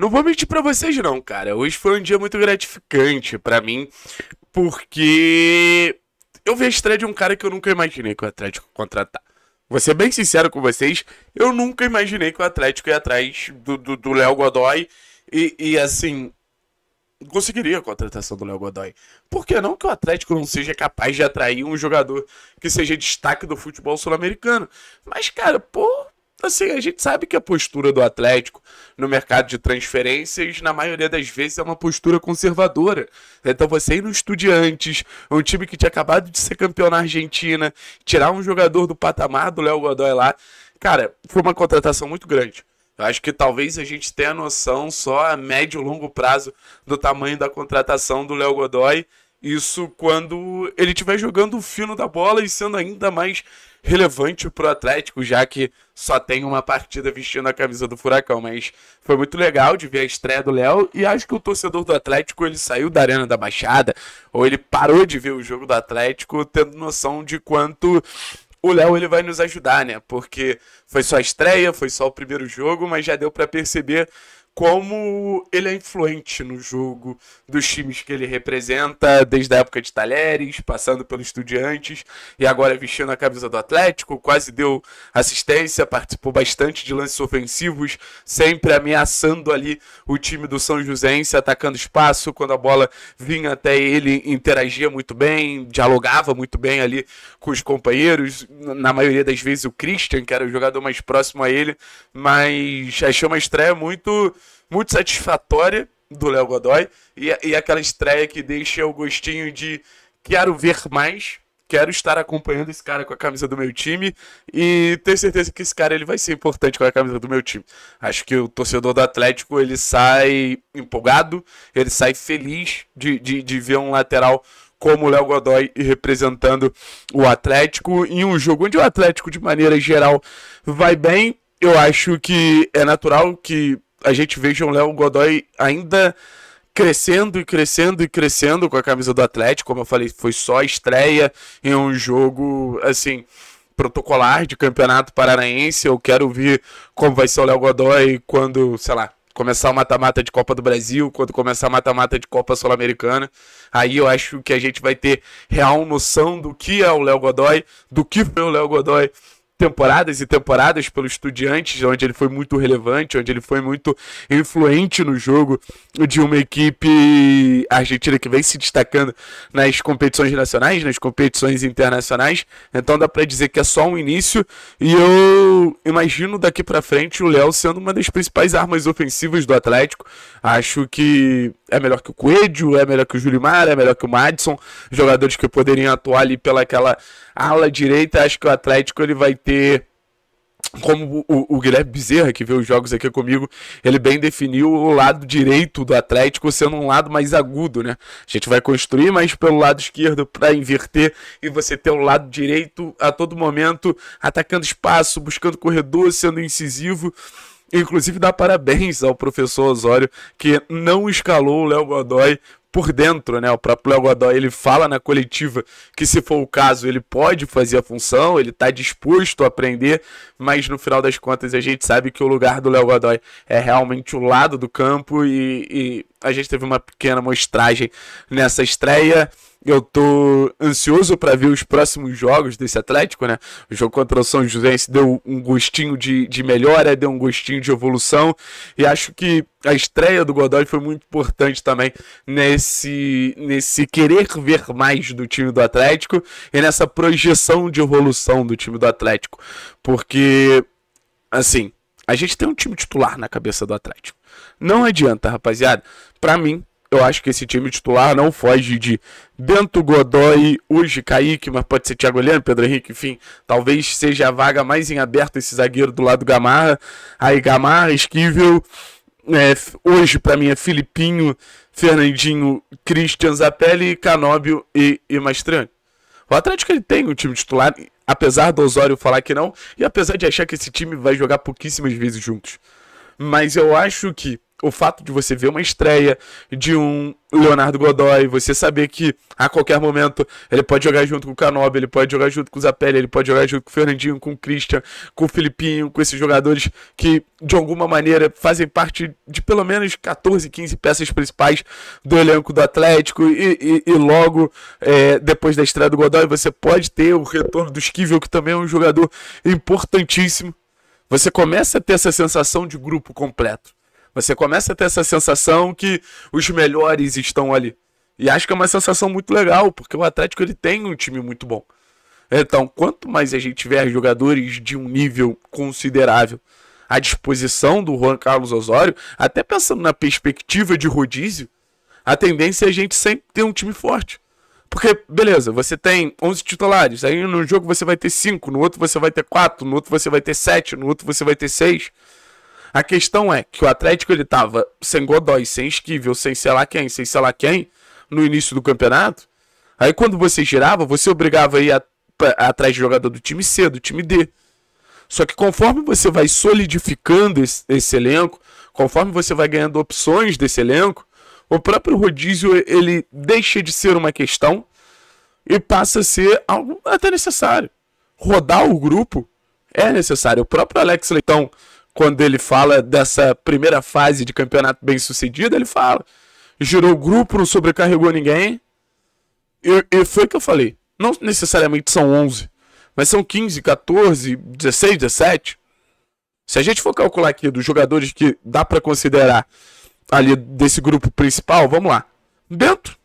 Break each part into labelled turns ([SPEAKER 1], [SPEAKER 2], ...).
[SPEAKER 1] Não vou mentir para vocês não, cara. Hoje foi um dia muito gratificante para mim, porque eu vi a estreia de um cara que eu nunca imaginei que o Atlético contratar. Vou ser bem sincero com vocês, eu nunca imaginei que o Atlético ia atrás do Léo Godoy e, e, assim, conseguiria a contratação do Léo Godoy. Por que não que o Atlético não seja capaz de atrair um jogador que seja destaque do futebol sul-americano? Mas, cara, pô, assim, a gente sabe que a postura do Atlético no mercado de transferências, na maioria das vezes, é uma postura conservadora. Então, você ir no Estudiantes, um time que tinha acabado de ser campeão na Argentina, tirar um jogador do patamar do Léo Godoy lá, cara, foi uma contratação muito grande. Eu acho que talvez a gente tenha noção só a médio e longo prazo do tamanho da contratação do Léo Godoy isso quando ele estiver jogando o fino da bola e sendo ainda mais relevante para o Atlético, já que só tem uma partida vestindo a camisa do Furacão. Mas foi muito legal de ver a estreia do Léo e acho que o torcedor do Atlético ele saiu da Arena da Baixada ou ele parou de ver o jogo do Atlético tendo noção de quanto o Léo ele vai nos ajudar, né? Porque foi só a estreia, foi só o primeiro jogo, mas já deu para perceber como ele é influente no jogo dos times que ele representa, desde a época de Talheres, passando pelo Estudiantes e agora vestindo a camisa do Atlético, quase deu assistência, participou bastante de lances ofensivos, sempre ameaçando ali o time do São Joséense, atacando espaço, quando a bola vinha até ele, interagia muito bem, dialogava muito bem ali com os companheiros, na maioria das vezes o Christian, que era o jogador mais próximo a ele, mas achei uma estreia muito muito satisfatória do Léo Godoy e, e aquela estreia que deixa o gostinho de quero ver mais, quero estar acompanhando esse cara com a camisa do meu time e tenho certeza que esse cara ele vai ser importante com a camisa do meu time. Acho que o torcedor do Atlético ele sai empolgado, ele sai feliz de, de, de ver um lateral como o Léo Godoy representando o Atlético em um jogo onde o Atlético de maneira geral vai bem. Eu acho que é natural que a gente veja o Léo Godoy ainda crescendo e crescendo e crescendo com a camisa do Atlético, como eu falei, foi só estreia em um jogo assim protocolar de Campeonato Paranaense. Eu quero ver como vai ser o Léo Godoy quando, sei lá, começar o mata-mata de Copa do Brasil, quando começar o mata-mata de Copa Sul-Americana. Aí eu acho que a gente vai ter real noção do que é o Léo Godoy, do que foi o Léo Godoy temporadas e temporadas pelo Estudiantes, onde ele foi muito relevante, onde ele foi muito influente no jogo de uma equipe argentina que vem se destacando nas competições nacionais, nas competições internacionais. Então dá para dizer que é só um início e eu imagino daqui para frente o Léo sendo uma das principais armas ofensivas do Atlético. Acho que é melhor que o Coelho, é melhor que o Júlio Mar é melhor que o Madison, jogadores que poderiam atuar ali pelaquela ala direita. Acho que o Atlético ele vai ter ter como o, o, Guilherme Bezerra, que vê os jogos aqui comigo, ele bem definiu o lado direito do Atlético sendo um lado mais agudo, né? A gente vai construir mais pelo lado esquerdo para inverter e você ter o lado direito a todo momento atacando espaço, buscando corredor, sendo incisivo. Inclusive, dá parabéns ao professor Osório, que não escalou o Léo Godoy por dentro, né? O próprio Léo Godoy, ele fala na coletiva que se for o caso, ele pode fazer a função, ele está disposto a aprender, mas no final das contas a gente sabe que o lugar do Léo Godoy é realmente o lado do campo e, e a gente teve uma pequena mostragem nessa estreia. Eu tô ansioso para ver os próximos jogos desse Atlético, né? O jogo contra o São José deu um gostinho de, de melhora, deu um gostinho de evolução. E acho que a estreia do Godoy foi muito importante também nesse, nesse querer ver mais do time do Atlético e nessa projeção de evolução do time do Atlético. Porque, assim, a gente tem um time titular na cabeça do Atlético. Não adianta, rapaziada. Para mim, eu acho que esse time titular não foge de Bento Godoy, hoje Kaique, mas pode ser Thiago Heleno, Pedro Henrique, enfim. Talvez seja a vaga mais em aberto esse zagueiro do lado do Gamarra. Aí Gamarra, Esquivel. É, hoje, para mim, é Filipinho, Fernandinho, Christian Zapelli, Canóbio e, e Mastrani. O Atlético ele tem um time titular, apesar do Osório falar que não, e apesar de achar que esse time vai jogar pouquíssimas vezes juntos. Mas eu acho que o fato de você ver uma estreia de um Leonardo Godoy, você saber que a qualquer momento ele pode jogar junto com o Canobi, ele pode jogar junto com o Zapelli, ele pode jogar junto com o Fernandinho, com o Christian, com o Filipinho, com esses jogadores que de alguma maneira fazem parte de pelo menos 14, 15 peças principais do elenco do Atlético e, e, e logo é, depois da estreia do Godoy você pode ter o retorno do Esquivel, que também é um jogador importantíssimo. Você começa a ter essa sensação de grupo completo. Você começa a ter essa sensação que os melhores estão ali. E acho que é uma sensação muito legal, porque o Atlético ele tem um time muito bom. Então, quanto mais a gente tiver jogadores de um nível considerável à disposição do Juan Carlos Osório, até pensando na perspectiva de rodízio, a tendência é a gente sempre ter um time forte. Porque, beleza, você tem 11 titulares, aí num jogo você vai ter 5, no outro você vai ter 4, no outro você vai ter 7, no outro você vai ter 6. A questão é que o Atlético ele tava sem Godoy, sem Esquivel, sem sei lá quem, sem sei lá quem, no início do campeonato. Aí quando você girava, você obrigava a ir a, a, atrás de jogador do time C, do time D. Só que conforme você vai solidificando esse, esse elenco, conforme você vai ganhando opções desse elenco, o próprio rodízio ele deixa de ser uma questão e passa a ser algo até necessário. Rodar o grupo é necessário. O próprio Alex Leitão, quando ele fala dessa primeira fase de campeonato bem sucedido, ele fala: girou o grupo, não sobrecarregou ninguém. E, e foi o que eu falei. Não necessariamente são 11, mas são 15, 14, 16, 17. Se a gente for calcular aqui dos jogadores que dá para considerar ali desse grupo principal, vamos lá. Bento.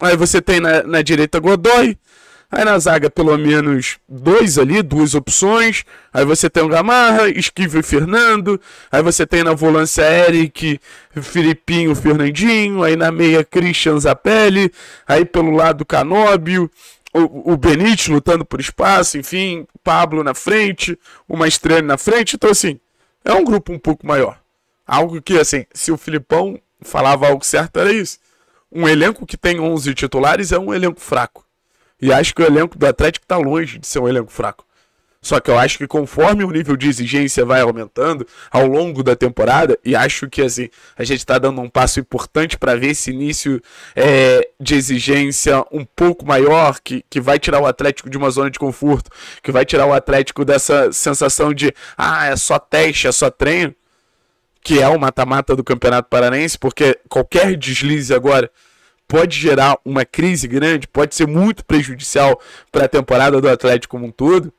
[SPEAKER 1] Aí você tem na, na direita Godoy. Aí na zaga, pelo menos dois ali, duas opções. Aí você tem o Gamarra, Esquivel e Fernando. Aí você tem na volância Eric, Filipinho, Fernandinho. Aí na meia, Christian Zapelli. Aí pelo lado, Canóbio. O, o Benítez lutando por espaço, enfim, Pablo na frente, o Maestriani na frente. Então, assim, é um grupo um pouco maior. Algo que, assim, se o Filipão falava algo certo, era isso. Um elenco que tem 11 titulares é um elenco fraco. E acho que o elenco do Atlético está longe de ser um elenco fraco. Só que eu acho que conforme o nível de exigência vai aumentando ao longo da temporada, e acho que assim, a gente está dando um passo importante para ver esse início é, de exigência um pouco maior, que, que vai tirar o Atlético de uma zona de conforto, que vai tirar o Atlético dessa sensação de ah, é só teste, é só treino, que é o mata-mata do Campeonato Paranense, porque qualquer deslize agora pode gerar uma crise grande, pode ser muito prejudicial para a temporada do Atlético como um todo.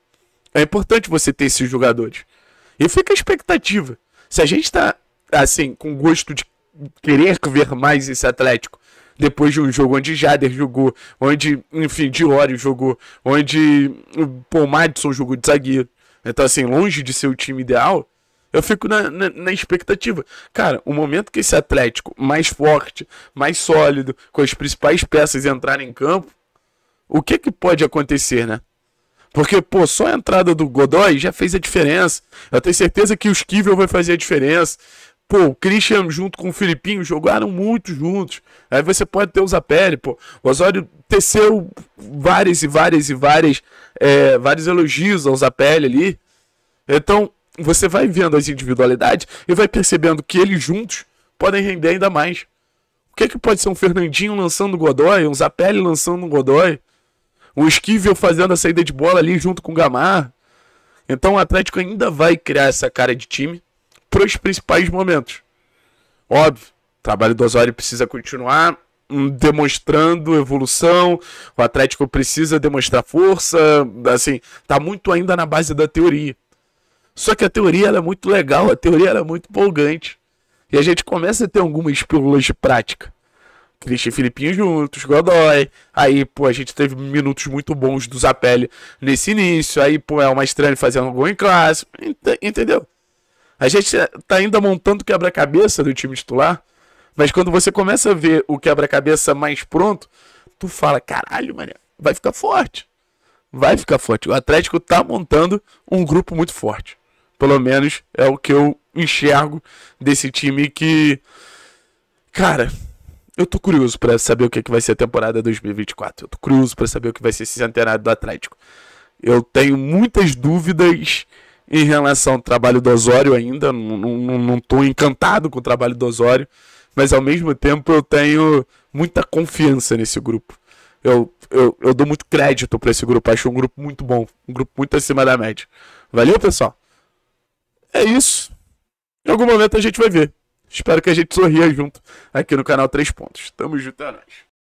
[SPEAKER 1] É importante você ter esses jogadores. E fica a expectativa. Se a gente está, assim, com gosto de querer ver mais esse Atlético, depois de um jogo onde Jader jogou, onde, enfim, Diório jogou, onde o Paul Madison jogou de zagueiro, então, assim, longe de ser o time ideal, eu fico na, na, na, expectativa. Cara, o momento que esse Atlético mais forte, mais sólido, com as principais peças entrarem em campo, o que que pode acontecer, né? Porque, pô, só a entrada do Godoy já fez a diferença. Eu tenho certeza que o Esquivel vai fazer a diferença. Pô, o Christian junto com o Filipinho jogaram muito juntos. Aí você pode ter o Zapelli, pô. O Osório teceu várias e várias e várias, é, vários elogios ao Zapelli ali. Então, você vai vendo as individualidades e vai percebendo que eles juntos podem render ainda mais. O que é que pode ser um Fernandinho lançando o Godoy, um Zapelli lançando o Godoy, um Esquivel fazendo a saída de bola ali junto com o Gamar? Então o Atlético ainda vai criar essa cara de time para os principais momentos. Óbvio, o trabalho do Osório precisa continuar hum, demonstrando evolução, o Atlético precisa demonstrar força, assim, tá muito ainda na base da teoria. Só que a teoria era é muito legal, a teoria era é muito empolgante. E a gente começa a ter algumas pílulas de prática. Christian e Filipinho juntos, Godoy. Aí, pô, a gente teve minutos muito bons do Zapelli nesse início. Aí, pô, é uma estranha fazendo gol em classe. Ent entendeu? A gente tá ainda montando quebra-cabeça do time titular. Mas quando você começa a ver o quebra-cabeça mais pronto, tu fala: caralho, mané, vai ficar forte. Vai ficar forte. O Atlético tá montando um grupo muito forte. Pelo menos é o que eu enxergo desse time que. Cara, eu tô curioso para saber o que, é que vai ser a temporada 2024. Eu tô curioso para saber o que vai ser esse centenário do Atlético. Eu tenho muitas dúvidas em relação ao trabalho do Osório ainda. Não, não, não tô encantado com o trabalho do Osório, mas ao mesmo tempo eu tenho muita confiança nesse grupo. Eu, eu, eu dou muito crédito para esse grupo. Acho um grupo muito bom, um grupo muito acima da média. Valeu, pessoal! é isso. Em algum momento a gente vai ver. Espero que a gente sorria junto aqui no canal Três Pontos. Tamo junto, é nóis.